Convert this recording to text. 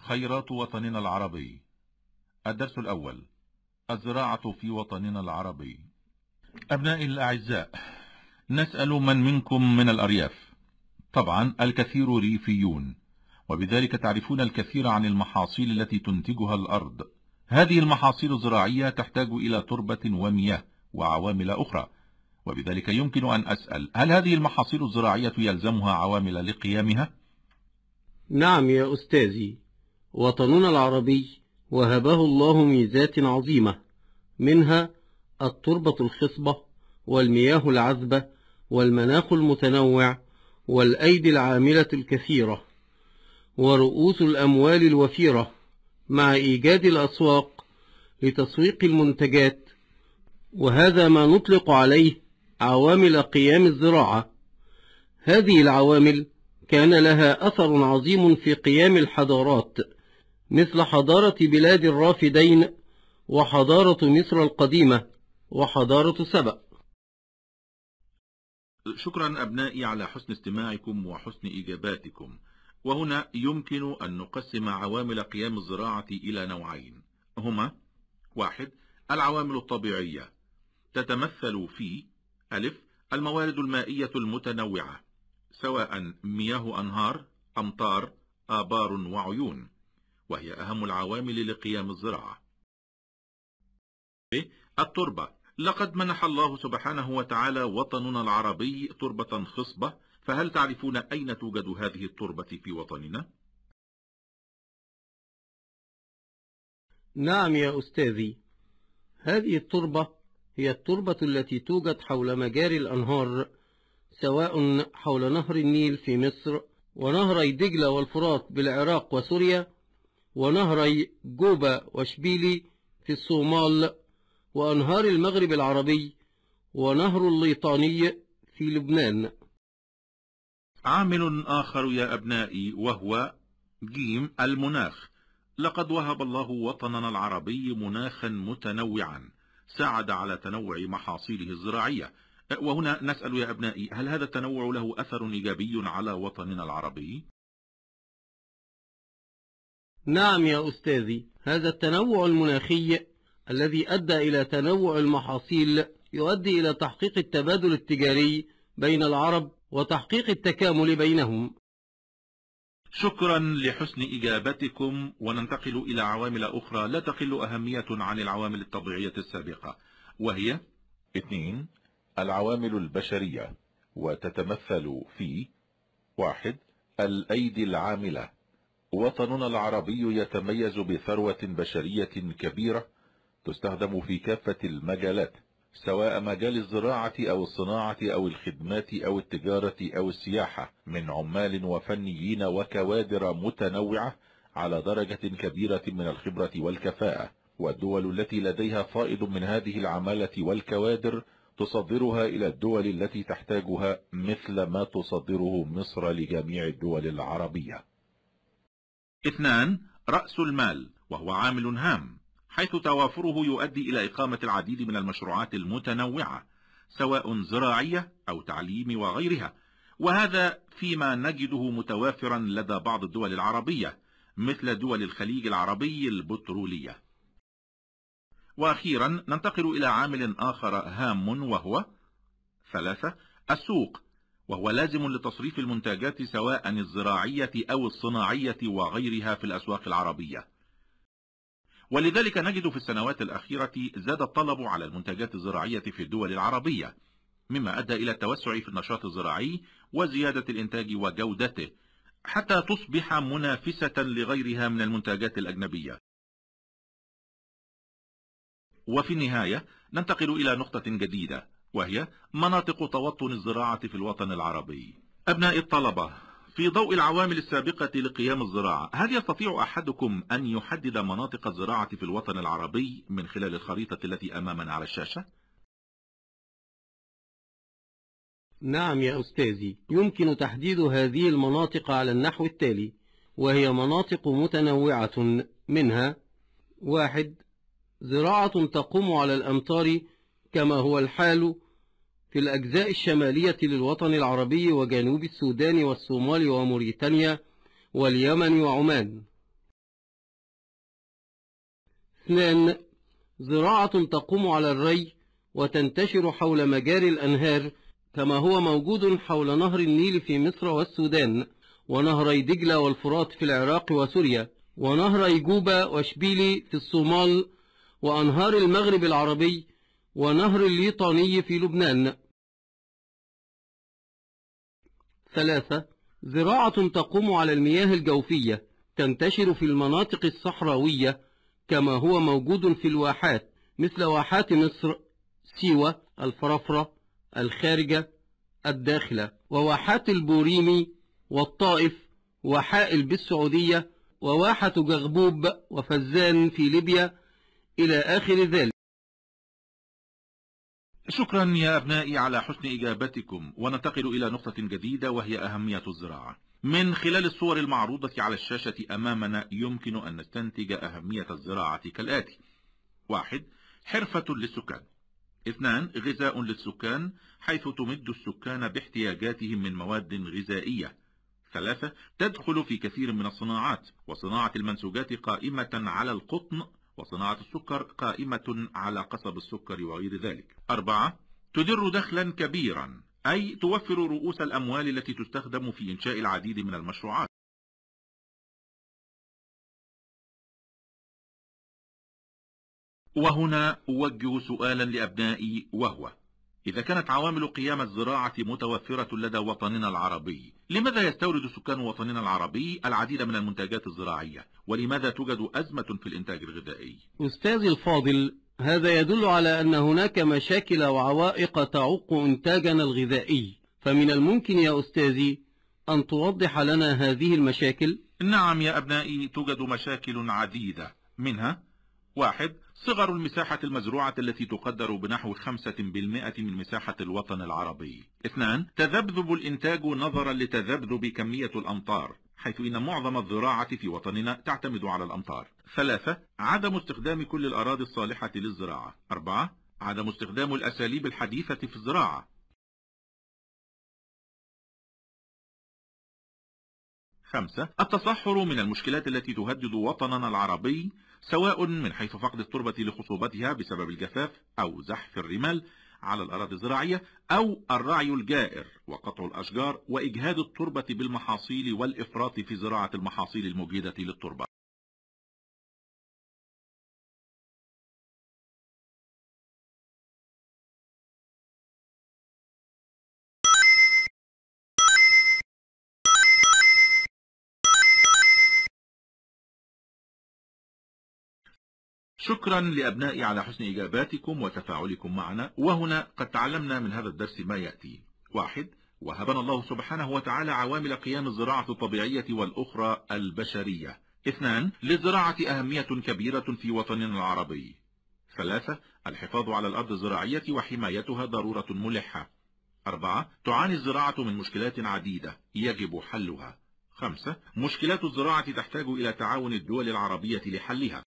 خيرات وطننا العربي الدرس الأول الزراعة في وطننا العربي أبنائي الأعزاء نسأل من منكم من الأرياف طبعا الكثير ريفيون وبذلك تعرفون الكثير عن المحاصيل التي تنتجها الأرض هذه المحاصيل الزراعية تحتاج إلى تربة ومياه وعوامل أخرى وبذلك يمكن أن أسأل هل هذه المحاصيل الزراعية يلزمها عوامل لقيامها؟ نعم يا أستاذي وطننا العربي وهبه الله ميزات عظيمة منها التربة الخصبة والمياه العذبة والمناخ المتنوع والأيدي العاملة الكثيرة ورؤوس الأموال الوفيرة مع إيجاد الأسواق لتسويق المنتجات وهذا ما نطلق عليه عوامل قيام الزراعة هذه العوامل كان لها أثر عظيم في قيام الحضارات مثل حضارة بلاد الرافدين وحضارة مصر القديمة وحضارة سبأ شكرا أبنائي على حسن استماعكم وحسن إجاباتكم وهنا يمكن أن نقسم عوامل قيام الزراعة إلى نوعين هما واحد العوامل الطبيعية تتمثل في ألف الموارد المائية المتنوعة سواء مياه أنهار أمطار آبار وعيون وهي أهم العوامل لقيام الزراعة إيه؟ التربة لقد منح الله سبحانه وتعالى وطننا العربي تربة خصبة فهل تعرفون أين توجد هذه التربة في وطننا؟ نعم يا أستاذي هذه التربة هي التربة التي توجد حول مجاري الأنهار سواء حول نهر النيل في مصر ونهري دجلة والفرات بالعراق وسوريا ونهري جوبا وشبيلي في الصومال وأنهار المغرب العربي ونهر الليطاني في لبنان عامل آخر يا أبنائي وهو جيم المناخ لقد وهب الله وطننا العربي مناخا متنوعا ساعد على تنوع محاصيله الزراعية وهنا نسأل يا أبنائي هل هذا التنوع له أثر إيجابي على وطننا العربي؟ نعم يا أستاذي هذا التنوع المناخي الذي أدى إلى تنوع المحاصيل يؤدي إلى تحقيق التبادل التجاري بين العرب وتحقيق التكامل بينهم شكرا لحسن إجابتكم وننتقل إلى عوامل أخرى لا تقل أهمية عن العوامل الطبيعية السابقة وهي 2. العوامل البشرية وتتمثل في 1. الأيدي العاملة وطننا العربي يتميز بثروة بشرية كبيرة تستخدم في كافة المجالات سواء مجال الزراعة او الصناعة او الخدمات او التجارة او السياحة من عمال وفنيين وكوادر متنوعة على درجة كبيرة من الخبرة والكفاءة والدول التي لديها فائض من هذه العمالة والكوادر تصدرها الى الدول التي تحتاجها مثل ما تصدره مصر لجميع الدول العربية اثنان رأس المال وهو عامل هام حيث توافره يؤدي إلى إقامة العديد من المشروعات المتنوعة سواء زراعية أو تعليم وغيرها وهذا فيما نجده متوافرا لدى بعض الدول العربية مثل دول الخليج العربي البترولية وأخيرا ننتقل إلى عامل آخر هام وهو ثلاثة السوق وهو لازم لتصريف المنتجات سواء الزراعية أو الصناعية وغيرها في الأسواق العربية ولذلك نجد في السنوات الأخيرة زاد الطلب على المنتجات الزراعية في الدول العربية مما أدى إلى التوسع في النشاط الزراعي وزيادة الإنتاج وجودته حتى تصبح منافسة لغيرها من المنتجات الأجنبية وفي النهاية ننتقل إلى نقطة جديدة وهي مناطق توطن الزراعة في الوطن العربي أبناء الطلبة في ضوء العوامل السابقة لقيام الزراعة هل يستطيع أحدكم أن يحدد مناطق الزراعة في الوطن العربي من خلال الخريطة التي أمامنا على الشاشة؟ نعم يا أستاذي يمكن تحديد هذه المناطق على النحو التالي وهي مناطق متنوعة منها واحد زراعة تقوم على الأمطار كما هو الحال في الأجزاء الشمالية للوطن العربي وجنوب السودان والصومال وموريتانيا واليمن وعمان اثنان زراعة تقوم على الري وتنتشر حول مجاري الأنهار كما هو موجود حول نهر النيل في مصر والسودان ونهري دجلة والفرات في العراق وسوريا ونهري جوبا وشبيلي في الصومال وأنهار المغرب العربي ونهر الليطاني في لبنان ثلاثة زراعة تقوم على المياه الجوفية تنتشر في المناطق الصحراوية كما هو موجود في الواحات مثل واحات مصر سيوة الفرفرة الخارجة الداخلة وواحات البوريمي والطائف وحائل بالسعودية وواحة جغبوب وفزان في ليبيا إلى آخر ذلك شكرا يا أبنائي على حسن إجابتكم وننتقل إلى نقطة جديدة وهي أهمية الزراعة من خلال الصور المعروضة على الشاشة أمامنا يمكن أن نستنتج أهمية الزراعة كالآتي واحد حرفة للسكان اثنان غذاء للسكان حيث تمد السكان باحتياجاتهم من مواد غذائية ثلاثة تدخل في كثير من الصناعات وصناعة المنسوجات قائمة على القطن وصناعة السكر قائمة على قصب السكر وغير ذلك أربعة تدر دخلا كبيرا أي توفر رؤوس الأموال التي تستخدم في إنشاء العديد من المشروعات وهنا أوجه سؤالا لأبنائي وهو إذا كانت عوامل قيام الزراعة متوفرة لدى وطننا العربي لماذا يستورد سكان وطننا العربي العديد من المنتجات الزراعية ولماذا توجد أزمة في الإنتاج الغذائي أستاذي الفاضل هذا يدل على أن هناك مشاكل وعوائق تعوق إنتاجنا الغذائي فمن الممكن يا أستاذي أن توضح لنا هذه المشاكل؟ نعم يا أبنائي توجد مشاكل عديدة منها واحد صغر المساحة المزروعة التي تقدر بنحو 5% من مساحة الوطن العربي اثنان تذبذب الإنتاج نظرا لتذبذب كمية الأمطار حيث إن معظم الزراعة في وطننا تعتمد على الأمطار ثلاثة عدم استخدام كل الأراضي الصالحة للزراعة أربعة عدم استخدام الأساليب الحديثة في الزراعة خمسة التصحر من المشكلات التي تهدد وطننا العربي سواء من حيث فقد التربة لخصوبتها بسبب الجفاف أو زحف الرمال على الأراضي الزراعية أو الرعي الجائر وقطع الأشجار وإجهاد التربة بالمحاصيل والإفراط في زراعة المحاصيل المجهدة للتربة شكرا لأبنائي على حسن إجاباتكم وتفاعلكم معنا وهنا قد تعلمنا من هذا الدرس ما يأتي واحد وهبنا الله سبحانه وتعالى عوامل قيام الزراعة الطبيعية والأخرى البشرية اثنان للزراعة أهمية كبيرة في وطننا العربي ثلاثة الحفاظ على الأرض الزراعية وحمايتها ضرورة ملحة أربعة تعاني الزراعة من مشكلات عديدة يجب حلها خمسة مشكلات الزراعة تحتاج إلى تعاون الدول العربية لحلها